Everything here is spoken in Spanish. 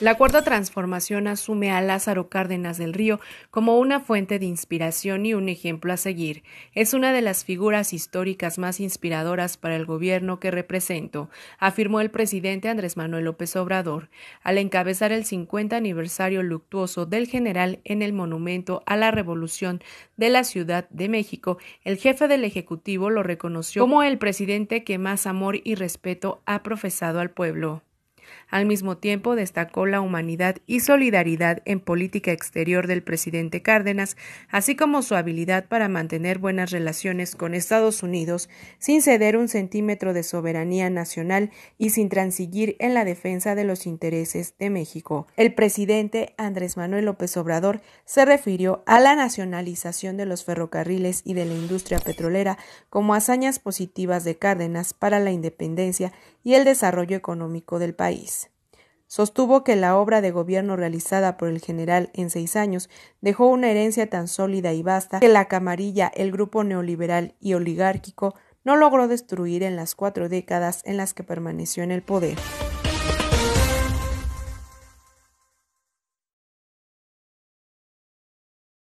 La cuarta transformación asume a Lázaro Cárdenas del Río como una fuente de inspiración y un ejemplo a seguir. Es una de las figuras históricas más inspiradoras para el gobierno que represento, afirmó el presidente Andrés Manuel López Obrador, al encabezar el 50 aniversario luctuoso del general en el Monumento a la Revolución de la Ciudad de México. El jefe del Ejecutivo lo reconoció como el presidente que más amor y respeto ha profesado al pueblo. Al mismo tiempo, destacó la humanidad y solidaridad en política exterior del presidente Cárdenas, así como su habilidad para mantener buenas relaciones con Estados Unidos sin ceder un centímetro de soberanía nacional y sin transigir en la defensa de los intereses de México. El presidente Andrés Manuel López Obrador se refirió a la nacionalización de los ferrocarriles y de la industria petrolera como hazañas positivas de Cárdenas para la independencia y el desarrollo económico del país. Sostuvo que la obra de gobierno realizada por el general en seis años dejó una herencia tan sólida y vasta que la camarilla, el grupo neoliberal y oligárquico no logró destruir en las cuatro décadas en las que permaneció en el poder.